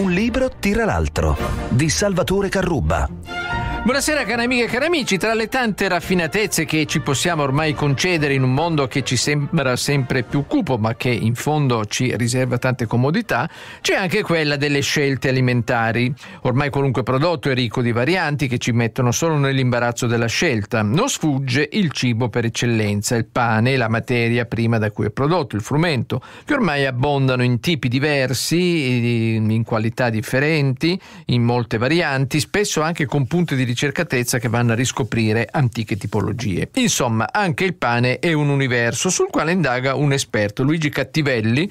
Un libro tira l'altro di Salvatore Carrubba. Buonasera cari amiche e cari amici, tra le tante raffinatezze che ci possiamo ormai concedere in un mondo che ci sembra sempre più cupo ma che in fondo ci riserva tante comodità, c'è anche quella delle scelte alimentari. Ormai qualunque prodotto è ricco di varianti che ci mettono solo nell'imbarazzo della scelta. Non sfugge il cibo per eccellenza, il pane, la materia prima da cui è prodotto, il frumento, che ormai abbondano in tipi diversi, in qualità differenti, in molte varianti, spesso anche con punte di ricercatezza che vanno a riscoprire antiche tipologie. Insomma, anche il pane è un universo sul quale indaga un esperto, Luigi Cattivelli,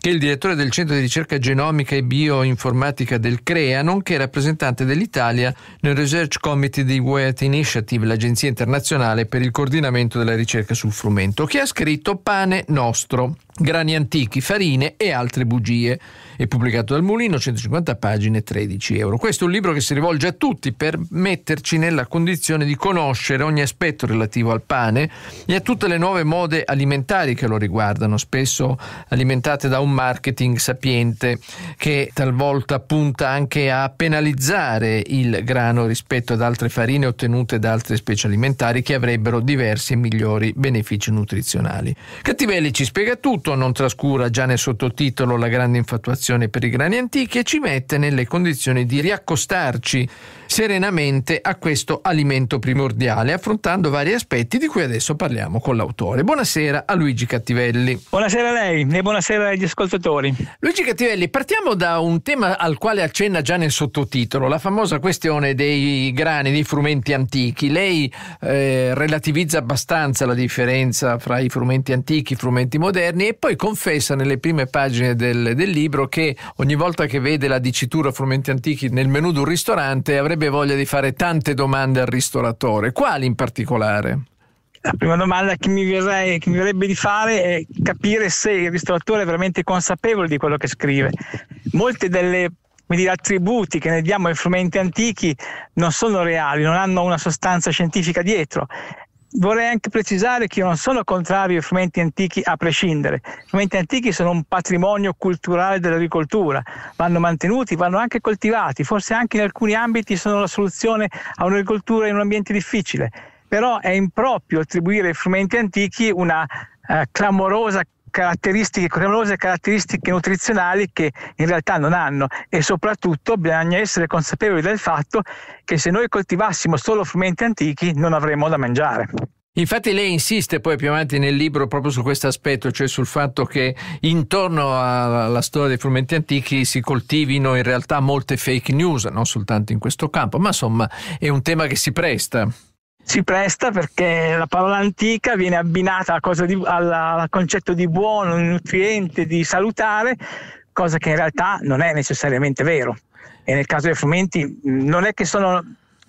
che è il direttore del Centro di ricerca genomica e bioinformatica del CREA, nonché rappresentante dell'Italia nel Research Committee di WET Initiative, l'Agenzia internazionale per il coordinamento della ricerca sul frumento, che ha scritto Pane nostro grani antichi, farine e altre bugie. È pubblicato dal Mulino, 150 pagine, 13 euro. Questo è un libro che si rivolge a tutti per metterci nella condizione di conoscere ogni aspetto relativo al pane e a tutte le nuove mode alimentari che lo riguardano, spesso alimentate da un marketing sapiente che talvolta punta anche a penalizzare il grano rispetto ad altre farine ottenute da altre specie alimentari che avrebbero diversi e migliori benefici nutrizionali. Cattivelli ci spiega tutto tutto non trascura già nel sottotitolo la grande infatuazione per i grani antichi e ci mette nelle condizioni di riaccostarci serenamente a questo alimento primordiale, affrontando vari aspetti di cui adesso parliamo con l'autore. Buonasera a Luigi Cattivelli. Buonasera a lei e buonasera agli ascoltatori. Luigi Cattivelli, partiamo da un tema al quale accenna già nel sottotitolo, la famosa questione dei grani, dei frumenti antichi. Lei eh, relativizza abbastanza la differenza fra i frumenti antichi e i frumenti moderni e poi confessa nelle prime pagine del, del libro che ogni volta che vede la dicitura frumenti antichi nel menù di un ristorante avrebbe verrebbe voglia di fare tante domande al ristoratore. Quali in particolare? La prima domanda che mi, verrei, che mi, verrebbe di fare è capire se il ristoratore è veramente consapevole di quello che scrive. Molte delle dire, attributi che ne diamo ai frumenti antichi non sono reali, non hanno una sostanza scientifica dietro vorrei anche precisare che io non sono contrario ai frumenti antichi a prescindere. I frumenti antichi sono un patrimonio culturale dell'agricoltura, vanno mantenuti, vanno anche coltivati, forse anche in alcuni ambiti sono la soluzione a un'agricoltura in un ambiente difficile. Però è improprio attribuire ai frumenti antichi una eh, clamorosa caratteristiche cremose, caratteristiche nutrizionali che in realtà non hanno e soprattutto bisogna essere consapevoli del fatto che se noi coltivassimo solo frumenti antichi non avremmo da mangiare. Infatti lei insiste poi più avanti nel libro proprio su questo aspetto, cioè sul fatto che intorno alla storia dei frumenti antichi si coltivino in realtà molte fake news, non soltanto in questo campo, ma insomma è un tema che si presta si presta perché la parola antica viene abbinata di, alla, al concetto di buono, di nutriente, di salutare, cosa che in realtà non è necessariamente vero. E nel caso dei frumenti non è che sono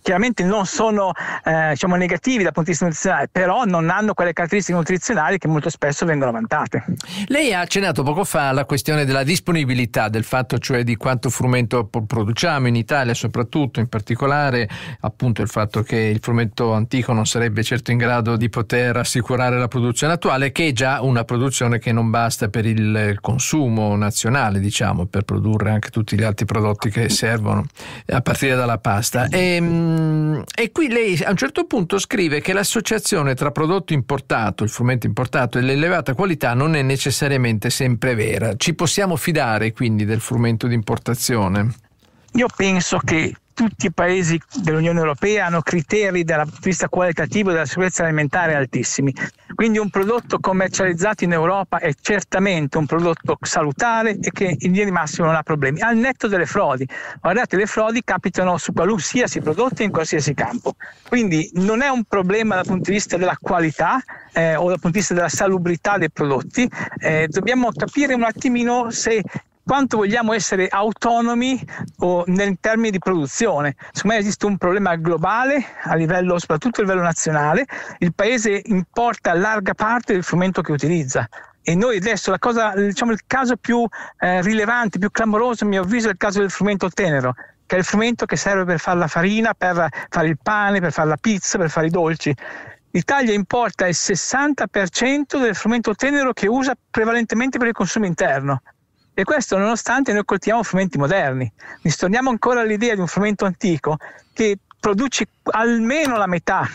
chiaramente non sono eh, diciamo, negativi dal punto di vista nutrizionale, però non hanno quelle caratteristiche nutrizionali che molto spesso vengono vantate. Lei ha accennato poco fa alla questione della disponibilità, del fatto cioè di quanto frumento produciamo in Italia soprattutto, in particolare appunto il fatto che il frumento antico non sarebbe certo in grado di poter assicurare la produzione attuale, che è già una produzione che non basta per il consumo nazionale, diciamo, per produrre anche tutti gli altri prodotti che servono, a partire dalla pasta. E, ehm, Ehm, e qui lei a un certo punto scrive che l'associazione tra prodotto importato, il frumento importato e l'elevata qualità non è necessariamente sempre vera. Ci possiamo fidare quindi del frumento di importazione? Io penso che tutti i paesi dell'Unione Europea hanno criteri dal punto di vista qualitativo della sicurezza alimentare altissimi. Quindi un prodotto commercializzato in Europa è certamente un prodotto salutare e che in linea di massimo non ha problemi, al netto delle frodi. Guardate, le frodi capitano su qualsiasi prodotto in qualsiasi campo. Quindi non è un problema dal punto di vista della qualità eh, o dal punto di vista della salubrità dei prodotti. Eh, dobbiamo capire un attimino se quanto vogliamo essere autonomi o nel termini di produzione. Secondo me esiste un problema globale, a livello, soprattutto a livello nazionale, il paese importa larga parte del frumento che utilizza. E noi adesso la cosa, diciamo, il caso più eh, rilevante, più clamoroso, a mio avviso, è il caso del frumento tenero, che è il frumento che serve per fare la farina, per fare il pane, per fare la pizza, per fare i dolci. L'Italia importa il 60% del frumento tenero che usa prevalentemente per il consumo interno. E questo nonostante noi coltiviamo frumenti moderni. Ristorniamo ancora all'idea di un frumento antico che produce almeno la metà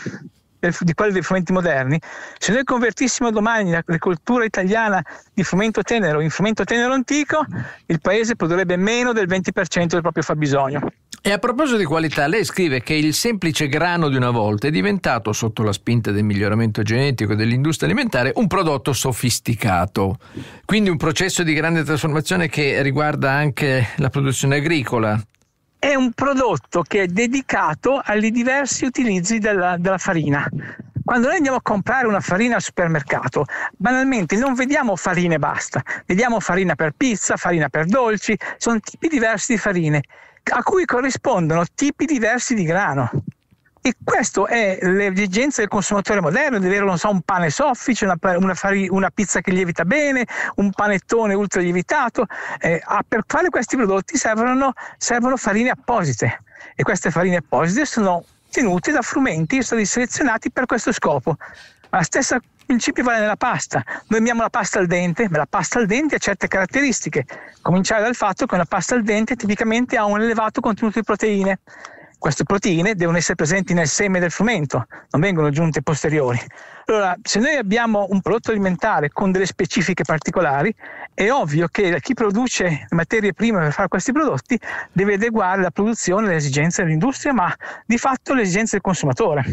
di quelli dei frumenti moderni, se noi convertissimo domani l'agricoltura italiana di frumento tenero in frumento tenero antico, il paese produrrebbe meno del 20% del proprio fabbisogno. E a proposito di qualità, lei scrive che il semplice grano di una volta è diventato, sotto la spinta del miglioramento genetico e dell'industria alimentare, un prodotto sofisticato. Quindi un processo di grande trasformazione che riguarda anche la produzione agricola è un prodotto che è dedicato ai diversi utilizzi della, della farina. Quando noi andiamo a comprare una farina al supermercato, banalmente non vediamo farine e basta, vediamo farina per pizza, farina per dolci, sono tipi diversi di farine, a cui corrispondono tipi diversi di grano. E questa è l'esigenza del consumatore moderno, di avere so, un pane soffice, una, una, una, pizza che lievita bene, un panettone ultra lievitato. Eh, per fare questi prodotti servono, servono farine apposite e queste farine apposite sono tenute da frumenti, e sono selezionati per questo scopo. Ma La stessa principio vale nella pasta. Noi amiamo la pasta al dente, ma la pasta al dente ha certe caratteristiche. Cominciare dal fatto che una pasta al dente tipicamente ha un elevato contenuto di proteine queste proteine devono essere presenti nel seme del frumento, non vengono aggiunte posteriori. Allora, se noi abbiamo un prodotto alimentare con delle specifiche particolari, è ovvio che chi produce materie prime per fare questi prodotti deve adeguare la produzione alle esigenze dell'industria, ma di fatto alle esigenze del consumatore.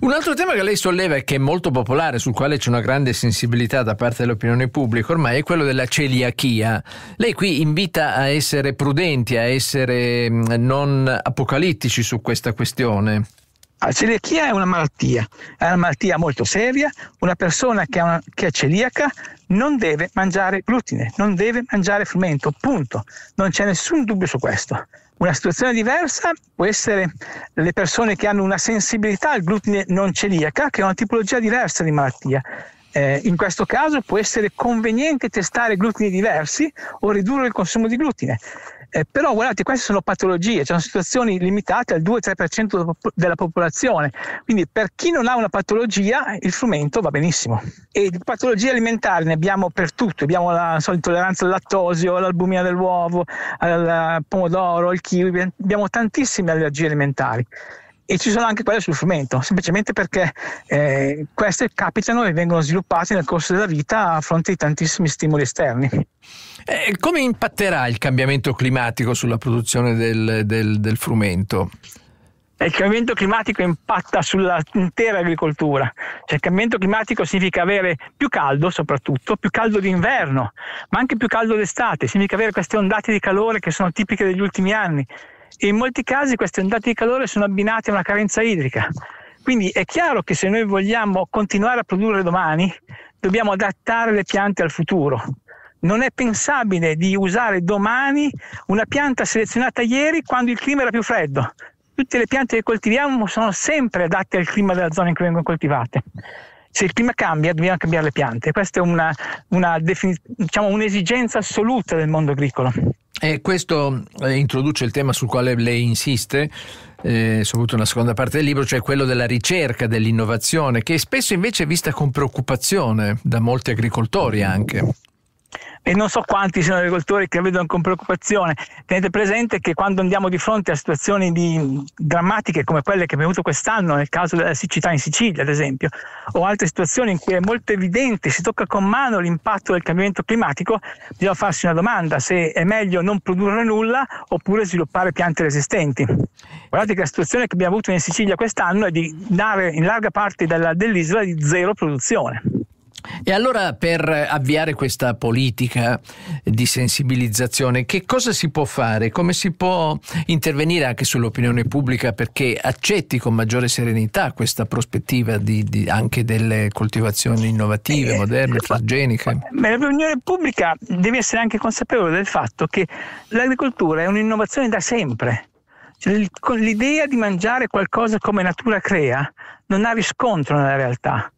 Un altro tema che lei solleva e che è molto popolare, sul quale c'è una grande sensibilità da parte dell'opinione pubblica ormai, è quello della celiachia. Lei qui invita a essere prudenti, a essere mm, non apocalittici su questa questione. La ah, celiachia è una malattia, è una malattia molto seria. Una persona che, una, che è celiaca non deve mangiare glutine, non deve mangiare frumento, punto. Non c'è nessun dubbio su questo. Una situazione diversa può essere le persone che hanno una sensibilità al glutine non celiaca, che è una tipologia diversa di malattia. Eh, in questo caso può essere conveniente testare glutini diversi o ridurre il consumo di glutine. Eh, però guardate, queste sono patologie, cioè sono situazioni limitate al 2-3% della popolazione, quindi per chi non ha una patologia il frumento va benissimo. E di patologie alimentari ne abbiamo per tutto, abbiamo la so, intolleranza al lattosio, all'albumina dell'uovo, al pomodoro, al kiwi, abbiamo tantissime allergie alimentari e ci sono anche quelle sul frumento, semplicemente perché eh, queste capitano e vengono sviluppate nel corso della vita a fronte di tantissimi stimoli esterni. Eh, come impatterà il cambiamento climatico sulla produzione del, del, del frumento? Eh, il cambiamento climatico impatta sull'intera agricoltura. Cioè, il cambiamento climatico significa avere più caldo, soprattutto, più caldo d'inverno, ma anche più caldo d'estate, significa avere queste ondate di calore che sono tipiche degli ultimi anni, in molti casi queste ondate di calore sono abbinate a una carenza idrica. Quindi è chiaro che se noi vogliamo continuare a produrre domani, dobbiamo adattare le piante al futuro. Non è pensabile di usare domani una pianta selezionata ieri quando il clima era più freddo. Tutte le piante che coltiviamo sono sempre adatte al clima della zona in cui vengono coltivate. Se il clima cambia, dobbiamo cambiare le piante. Questa è una, una defini- diciamo, un'esigenza assoluta del mondo agricolo. E questo eh, introduce il tema sul quale lei insiste, eh, soprattutto nella seconda parte del libro, cioè quello della ricerca, dell'innovazione, che spesso invece è vista con preoccupazione da molti agricoltori anche e non so quanti sono gli agricoltori che vedono con preoccupazione. Tenete presente che quando andiamo di fronte a situazioni di, drammatiche come quelle che abbiamo avuto quest'anno, nel caso della siccità in Sicilia ad esempio, o altre situazioni in cui è molto evidente, si tocca con mano l'impatto del cambiamento climatico, bisogna farsi una domanda se è meglio non produrre nulla oppure sviluppare piante resistenti. Guardate che la situazione che abbiamo avuto in Sicilia quest'anno è di dare in larga parte della, dell'isola di zero produzione. E allora per avviare questa politica di sensibilizzazione, che cosa si può fare? Come si può intervenire anche sull'opinione pubblica perché accetti con maggiore serenità questa prospettiva di, di anche delle coltivazioni innovative, eh, moderne, eh, eh, Ma L'opinione pubblica deve essere anche consapevole del fatto che l'agricoltura è un'innovazione da sempre. Cioè, l'idea di mangiare qualcosa come natura crea non ha riscontro nella realtà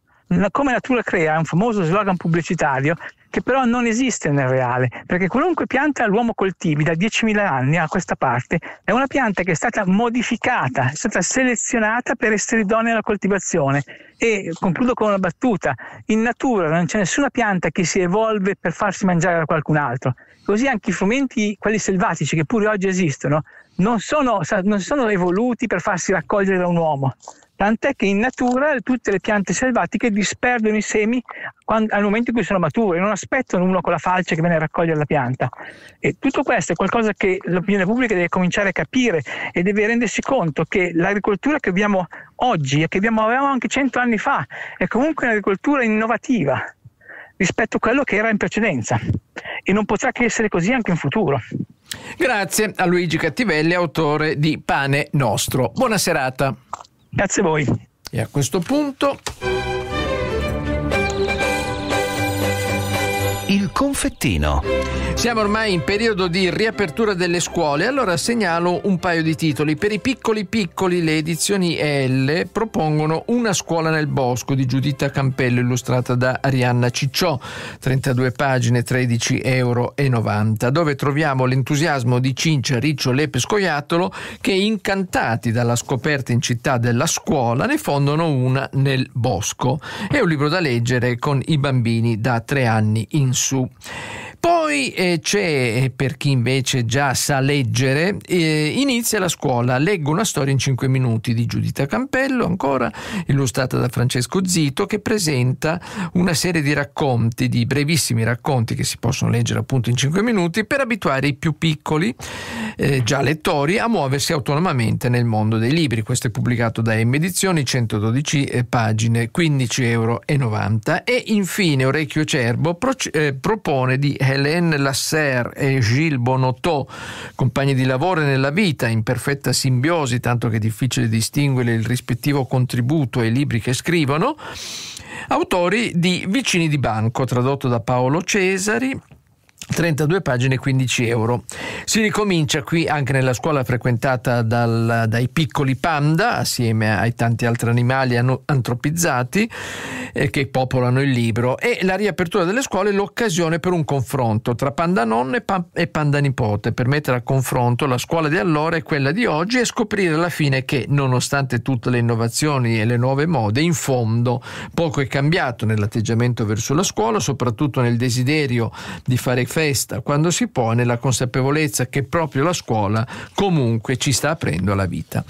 come natura crea è un famoso slogan pubblicitario che però non esiste nel reale, perché qualunque pianta l'uomo coltivi da 10.000 anni a questa parte è una pianta che è stata modificata, è stata selezionata per essere idonea alla coltivazione. E concludo con una battuta, in natura non c'è nessuna pianta che si evolve per farsi mangiare da qualcun altro, così anche i frumenti, quelli selvatici che pure oggi esistono, non sono, non sono evoluti per farsi raccogliere da un uomo, tant'è che in natura tutte le piante selvatiche disperdono i semi quando, al momento in cui sono mature, non aspettano uno con la falce che viene a raccogliere la pianta. E tutto questo è qualcosa che l'opinione pubblica deve cominciare a capire e deve rendersi conto che l'agricoltura che abbiamo oggi e che abbiamo, avevamo anche cento anni fa è comunque un'agricoltura innovativa rispetto a quello che era in precedenza e non potrà che essere così anche in futuro. Grazie a Luigi Cattivelli, autore di Pane Nostro. Buona serata. Grazie a voi. E a questo punto... Il confettino. Siamo ormai in periodo di riapertura delle scuole, allora segnalo un paio di titoli. Per i piccoli piccoli le edizioni L propongono Una scuola nel bosco di Giuditta Campello illustrata da Arianna Cicciò, 32 pagine, 13,90 euro, dove troviamo l'entusiasmo di Cincia, Riccio, Lepe, Scoiattolo che incantati dalla scoperta in città della scuola ne fondono una nel bosco. È un libro da leggere con i bambini da tre anni in su. Poi eh, c'è, eh, per chi invece già sa leggere, eh, inizia la scuola, leggo una storia in 5 minuti di Giudita Campello, ancora illustrata da Francesco Zito, che presenta una serie di racconti, di brevissimi racconti che si possono leggere appunto in 5 minuti, per abituare i più piccoli, eh, già lettori, a muoversi autonomamente nel mondo dei libri. Questo è pubblicato da M Edizioni, 112 eh, pagine, 15,90 euro. E infine Orecchio Cerbo pro- eh, propone di Hélène Lasserre e Gilles Bonotto, compagni di lavoro nella vita, in perfetta simbiosi, tanto che è difficile distinguere il rispettivo contributo ai libri che scrivono, autori di Vicini di Banco, tradotto da Paolo Cesari, 32 pagine 15 euro. Si ricomincia qui anche nella scuola frequentata dal, dai piccoli panda, assieme ai tanti altri animali antropizzati eh, che popolano il libro, e la riapertura delle scuole è l'occasione per un confronto tra panda nonno e, pa- e panda nipote, per mettere a confronto la scuola di allora e quella di oggi e scoprire alla fine che, nonostante tutte le innovazioni e le nuove mode, in fondo poco è cambiato nell'atteggiamento verso la scuola, soprattutto nel desiderio di fare manifesta quando si può nella consapevolezza che proprio la scuola comunque ci sta aprendo alla vita.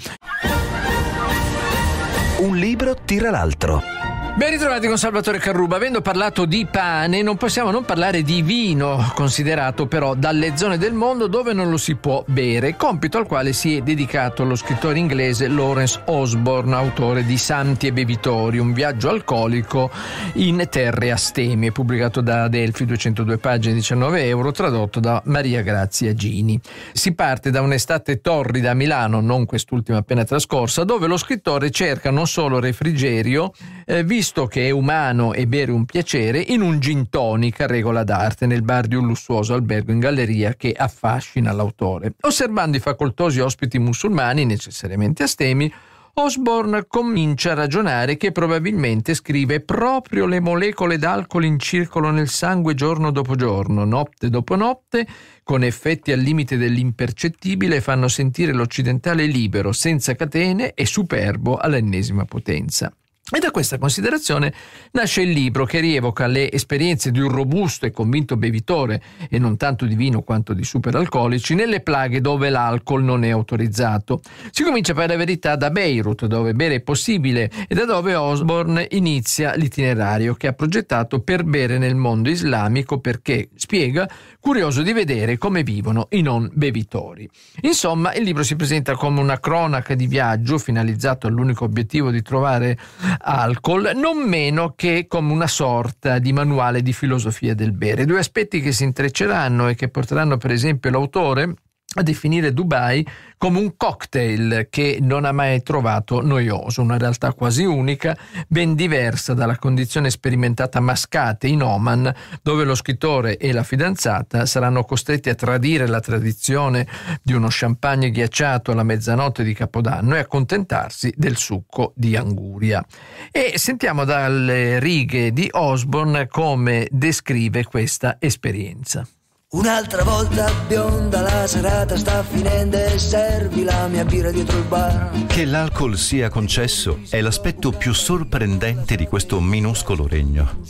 Un libro tira l'altro. Ben ritrovati con Salvatore Carruba. Avendo parlato di pane, non possiamo non parlare di vino, considerato però dalle zone del mondo dove non lo si può bere, compito al quale si è dedicato lo scrittore inglese Lawrence Osborne, autore di Santi e Bevitori, un viaggio alcolico in terre astemie, pubblicato da Delphi, 202 pagine, 19 euro, tradotto da Maria Grazia Gini. Si parte da un'estate torrida a Milano, non quest'ultima appena trascorsa, dove lo scrittore cerca non solo refrigerio, eh, visto visto che è umano e bere un piacere, in un gin tonic a regola d'arte nel bar di un lussuoso albergo in galleria che affascina l'autore. Osservando i facoltosi ospiti musulmani, necessariamente astemi, Osborne comincia a ragionare che probabilmente scrive proprio le molecole d'alcol in circolo nel sangue giorno dopo giorno, notte dopo notte, con effetti al limite dell'impercettibile, fanno sentire l'occidentale libero, senza catene e superbo all'ennesima potenza. E da questa considerazione nasce il libro che rievoca le esperienze di un robusto e convinto bevitore, e non tanto di vino quanto di superalcolici, nelle plaghe dove l'alcol non è autorizzato. Si comincia per la verità da Beirut, dove bere è possibile, e da dove Osborne inizia l'itinerario che ha progettato per bere nel mondo islamico perché, spiega, curioso di vedere come vivono i non bevitori. Insomma, il libro si presenta come una cronaca di viaggio finalizzato all'unico obiettivo di trovare alcol, non meno che come una sorta di manuale di filosofia del bere. Due aspetti che si intrecceranno e che porteranno per esempio l'autore a definire Dubai come un cocktail che non ha mai trovato noioso, una realtà quasi unica, ben diversa dalla condizione sperimentata a Mascate in Oman, dove lo scrittore e la fidanzata saranno costretti a tradire la tradizione di uno champagne ghiacciato alla mezzanotte di Capodanno e accontentarsi del succo di anguria. E sentiamo dalle righe di Osborne come descrive questa esperienza. Un'altra volta bionda la serata sta finendo e servi la mia birra dietro il bar. Che l'alcol sia concesso è l'aspetto più sorprendente di questo minuscolo regno.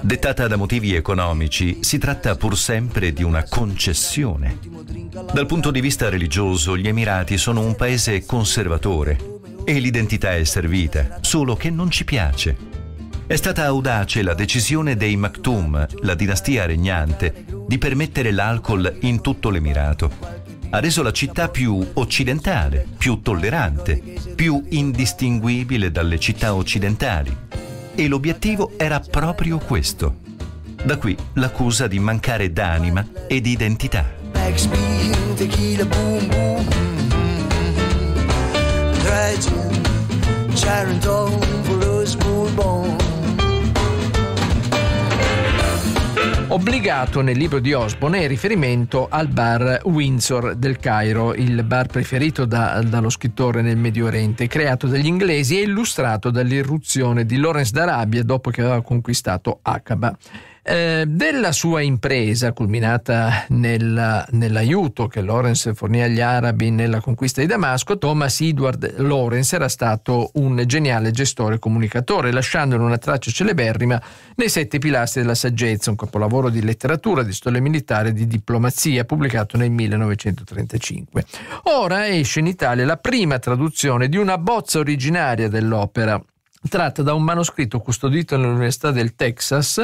Dettata da motivi economici, si tratta pur sempre di una concessione. Dal punto di vista religioso, gli Emirati sono un paese conservatore e l'identità è servita, solo che non ci piace. È stata audace la decisione dei Maktoum, la dinastia regnante, di permettere l'alcol in tutto l'Emirato. Ha reso la città più occidentale, più tollerante, più indistinguibile dalle città occidentali. E l'obiettivo era proprio questo. Da qui l'accusa di mancare d'anima e di identità. Sharon Dome for us, good born. obbligato nel libro di Osborne è riferimento al bar Windsor del Cairo, il bar preferito da, dallo scrittore nel Medio Oriente, creato dagli inglesi e illustrato dall'irruzione di Lawrence d'Arabia dopo che aveva conquistato Aqaba. Eh, della sua impresa, culminata nella, nell'aiuto che Lawrence fornì agli arabi nella conquista di Damasco, Thomas Edward Lawrence era stato un geniale gestore e comunicatore, lasciandone una traccia celeberrima nei Sette Pilastri della Saggezza, un capolavoro di letteratura, di storia militare e di diplomazia, pubblicato nel 1935. Ora esce in Italia la prima traduzione di una bozza originaria dell'opera tratta da un manoscritto custodito nell'Università del Texas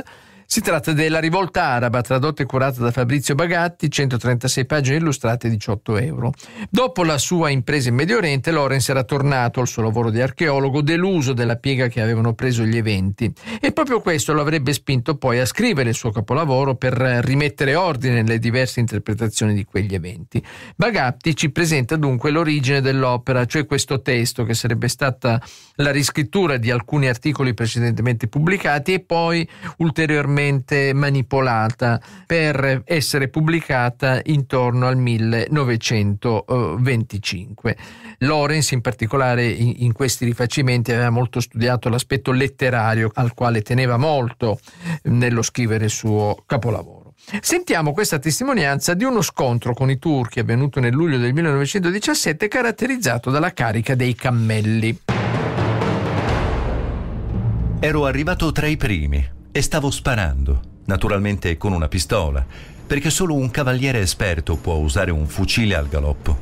si tratta della rivolta araba, tradotta e curata da Fabrizio Bagatti, 136 pagine illustrate, 18 euro. Dopo la sua impresa in Medio Oriente, Lorenz era tornato al suo lavoro di archeologo deluso della piega che avevano preso gli eventi e proprio questo lo avrebbe spinto poi a scrivere il suo capolavoro per rimettere ordine nelle diverse interpretazioni di quegli eventi. Bagatti ci presenta dunque l'origine dell'opera, cioè questo testo che sarebbe stata la riscrittura di alcuni articoli precedentemente pubblicati e poi ulteriormente ulteriormente manipolata per essere pubblicata intorno al 1925. Lorenz in particolare in questi rifacimenti aveva molto studiato l'aspetto letterario al quale teneva molto eh, nello scrivere il suo capolavoro. Sentiamo questa testimonianza di uno scontro con i turchi avvenuto nel luglio del 1917 caratterizzato dalla carica dei cammelli. Ero arrivato tra i primi e stavo sparando, naturalmente con una pistola, perché solo un cavaliere esperto può usare un fucile al galoppo,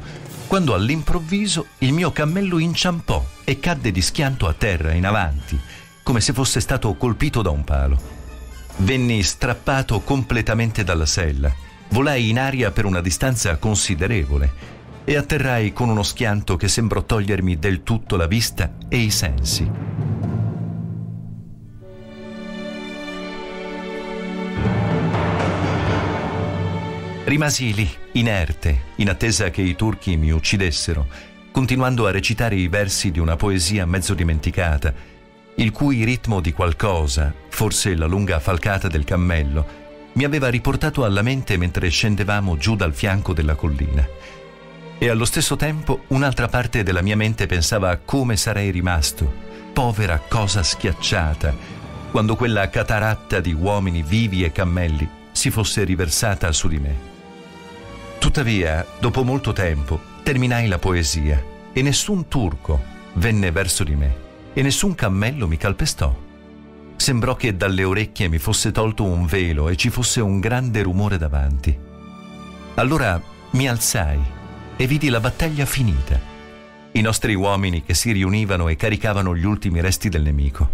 quando all'improvviso il mio cammello inciampò e cadde di schianto a terra in avanti, come se fosse stato colpito da un palo. Venni strappato completamente dalla sella, volai in aria per una distanza considerevole e atterrai con uno schianto che sembrò togliermi del tutto la vista e i sensi. Rimasi lì, inerte, in attesa che i turchi mi uccidessero, continuando a recitare i versi di una poesia mezzo dimenticata, il cui ritmo di qualcosa, forse la lunga falcata del cammello, mi aveva riportato alla mente mentre scendevamo giù dal fianco della collina. E allo stesso tempo un'altra parte della mia mente pensava a come sarei rimasto, povera cosa schiacciata, quando quella cataratta di uomini vivi e cammelli si fosse riversata su di me. Tuttavia, dopo molto tempo, terminai la poesia e nessun turco venne verso di me e nessun cammello mi calpestò. Sembrò che dalle orecchie mi fosse tolto un velo e ci fosse un grande rumore davanti. Allora mi alzai e vidi la battaglia finita. I nostri uomini che si riunivano e caricavano gli ultimi resti del nemico.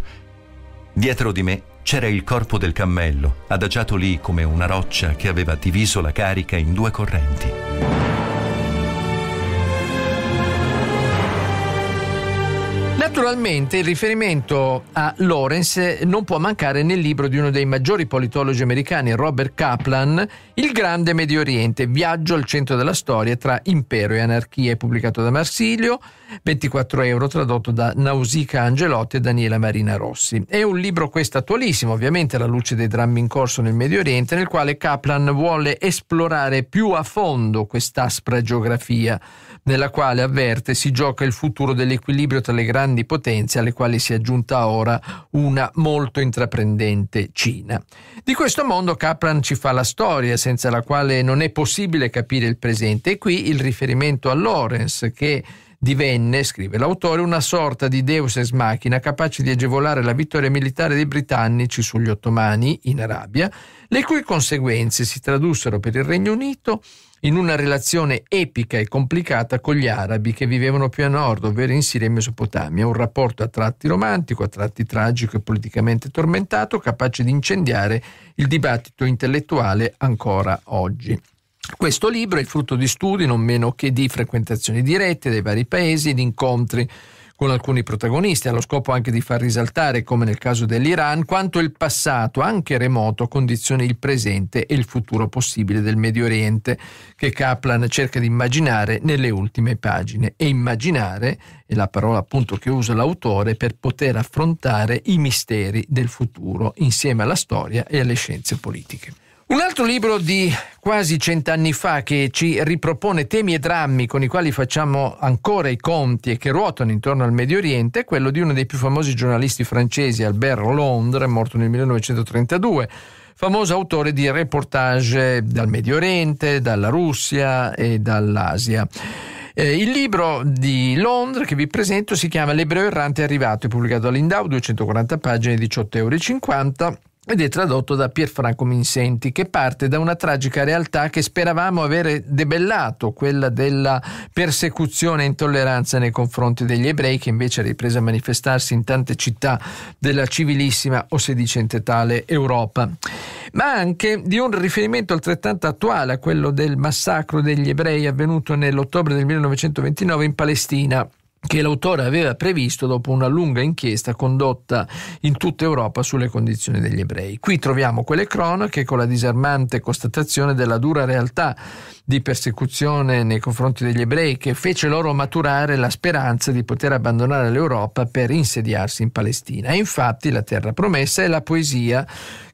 Dietro di me c'era il corpo del cammello, adagiato lì come una roccia che aveva diviso la carica in due correnti. La Naturalmente il riferimento a Lorenz non può mancare nel libro di uno dei maggiori politologi americani, Robert Kaplan, Il Grande Medio Oriente, viaggio al centro della storia tra impero e anarchia, pubblicato da Marsilio, 24 euro, tradotto da Nausica Angelotti e Daniela Marina Rossi. È un libro questo attualissimo, ovviamente alla luce dei drammi in corso nel Medio Oriente, nel quale Kaplan vuole esplorare più a fondo quest'aspra geografia, nella quale avverte si gioca il futuro dell'equilibrio tra le grandi grandi potenze alle quali si è aggiunta ora una molto intraprendente Cina. Di questo mondo Kaplan ci fa la storia, senza la quale non è possibile capire il presente, e qui il riferimento a Lorenz che divenne, scrive l'autore, una sorta di deus ex machina capace di agevolare la vittoria militare dei britannici sugli ottomani in Arabia, le cui conseguenze si tradussero per il Regno Unito in una relazione epica e complicata con gli arabi che vivevano più a nord, ovvero in Siria e Mesopotamia, un rapporto a tratti romantico, a tratti tragico e politicamente tormentato, capace di incendiare il dibattito intellettuale ancora oggi. Questo libro è il frutto di studi non meno che di frequentazioni dirette dei vari paesi e di incontri con alcuni protagonisti, allo scopo anche di far risaltare, come nel caso dell'Iran, quanto il passato, anche remoto, condizioni il presente e il futuro possibile del Medio Oriente, che Kaplan cerca di immaginare nelle ultime pagine. E immaginare è la parola appunto che usa l'autore per poter affrontare i misteri del futuro insieme alla storia e alle scienze politiche. Un altro libro di quasi cent'anni fa che ci ripropone temi e drammi con i quali facciamo ancora i conti e che ruotano intorno al Medio Oriente è quello di uno dei più famosi giornalisti francesi, Albert Londres, morto nel 1932, famoso autore di reportage dal Medio Oriente, dalla Russia e dall'Asia. Eh, il libro di Londra che vi presento si chiama L'ebreo errante è arrivato, è pubblicato all'Indau, 240 pagine, 18,50 euro ed è tradotto da Pierfranco Minsenti, che parte da una tragica realtà che speravamo avere debellato, quella della persecuzione e intolleranza nei confronti degli ebrei, che invece è ripresa a manifestarsi in tante città della civilissima o sedicente tale Europa. Ma anche di un riferimento altrettanto attuale a quello del massacro degli ebrei avvenuto nell'ottobre del 1929 in Palestina che l'autore aveva previsto dopo una lunga inchiesta condotta in tutta Europa sulle condizioni degli ebrei. Qui troviamo quelle cronache con la disarmante constatazione della dura realtà di persecuzione nei confronti degli ebrei che fece loro maturare la speranza di poter abbandonare l'Europa per insediarsi in Palestina. E infatti la terra promessa è la poesia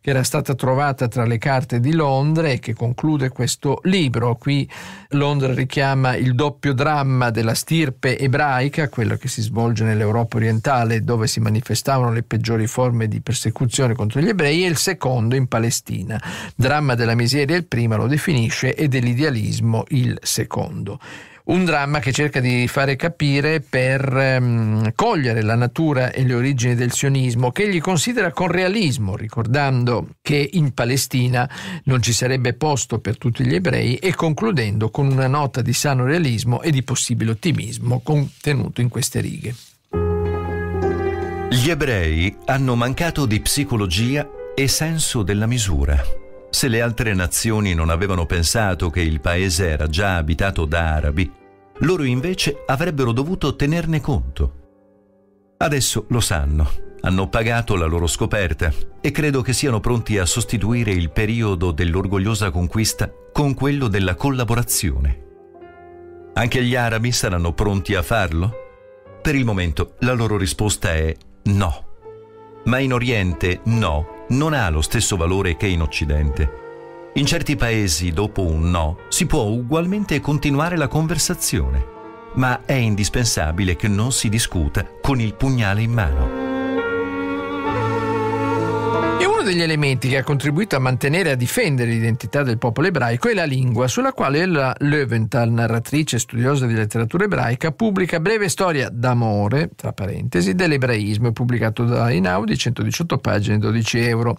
che era stata trovata tra le carte di Londra e che conclude questo libro. Qui Londra richiama il doppio dramma della stirpe ebraica, quello che si svolge nell'Europa orientale dove si manifestavano le peggiori forme di persecuzione contro gli ebrei e il secondo in Palestina. Dramma della miseria il primo lo definisce e dell'idealismo il secondo un dramma che cerca di fare capire per ehm, cogliere la natura e le origini del sionismo, che egli considera con realismo, ricordando che in Palestina non ci sarebbe posto per tutti gli ebrei e concludendo con una nota di sano realismo e di possibile ottimismo contenuto in queste righe. Gli ebrei hanno mancato di psicologia e senso della misura. Se le altre nazioni non avevano pensato che il paese era già abitato da arabi, loro invece avrebbero dovuto tenerne conto. Adesso lo sanno, hanno pagato la loro scoperta e credo che siano pronti a sostituire il periodo dell'orgogliosa conquista con quello della collaborazione. Anche gli arabi saranno pronti a farlo? Per il momento la loro risposta è no. Ma in Oriente no non ha lo stesso valore che in Occidente. In certi paesi, dopo un no, si può ugualmente continuare la conversazione, ma è indispensabile che non si discuta con il pugnale in mano degli elementi che ha contribuito a mantenere e a difendere l'identità del popolo ebraico è la lingua, sulla quale la Löwenthal, narratrice e studiosa di letteratura ebraica, pubblica Breve storia d'amore, tra parentesi, dell'ebraismo, pubblicato da Einaudi, 118 pagine, 12 euro.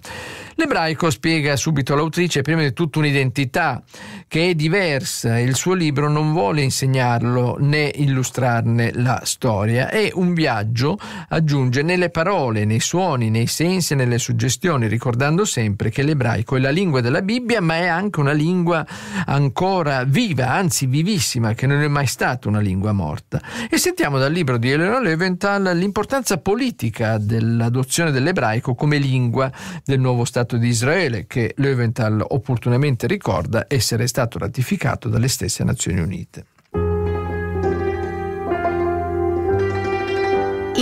L'ebraico, spiega subito all'autrice, prima di tutto un'identità che è diversa e il suo libro non vuole insegnarlo né illustrarne la storia. È un viaggio, aggiunge, nelle parole, nei suoni, nei sensi e nelle suggestioni ricordando sempre che l'ebraico è la lingua della Bibbia, ma è anche una lingua ancora viva, anzi vivissima, che non è mai stata una lingua morta. E sentiamo dal libro di Eleonora Leventhal l'importanza politica dell'adozione dell'ebraico come lingua del nuovo Stato di Israele, che Leventhal opportunamente ricorda essere stato ratificato dalle stesse Nazioni Unite.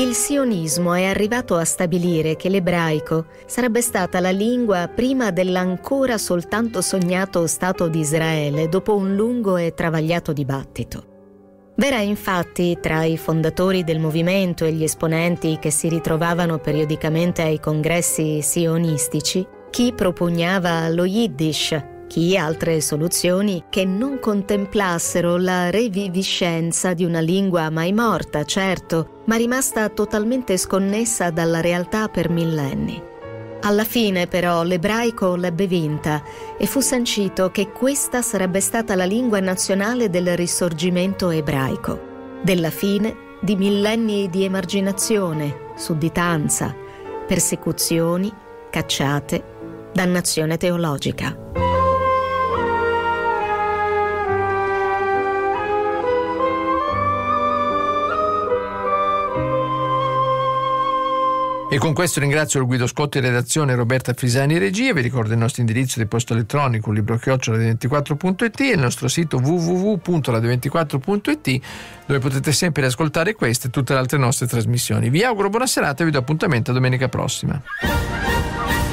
Il sionismo è arrivato a stabilire che l'ebraico sarebbe stata la lingua prima dell'ancora soltanto sognato Stato di Israele dopo un lungo e travagliato dibattito. Vera infatti tra i fondatori del movimento e gli esponenti che si ritrovavano periodicamente ai congressi sionistici chi propugnava lo Yiddish, chi altre soluzioni che non contemplassero la reviviscenza di una lingua mai morta, certo, ma rimasta totalmente sconnessa dalla realtà per millenni. Alla fine però l'ebraico l'ebbe vinta e fu sancito che questa sarebbe stata la lingua nazionale del risorgimento ebraico, della fine di millenni di emarginazione, sudditanza, persecuzioni, cacciate, dannazione teologica. E con questo ringrazio il Guido Scotti, redazione Roberta Fisani, regia. Vi ricordo il nostro indirizzo di posta elettronico librochiocciola24.it e il nostro sito www.la24.it dove potete sempre ascoltare queste e tutte le altre nostre trasmissioni. Vi auguro buona serata e vi do appuntamento a domenica prossima.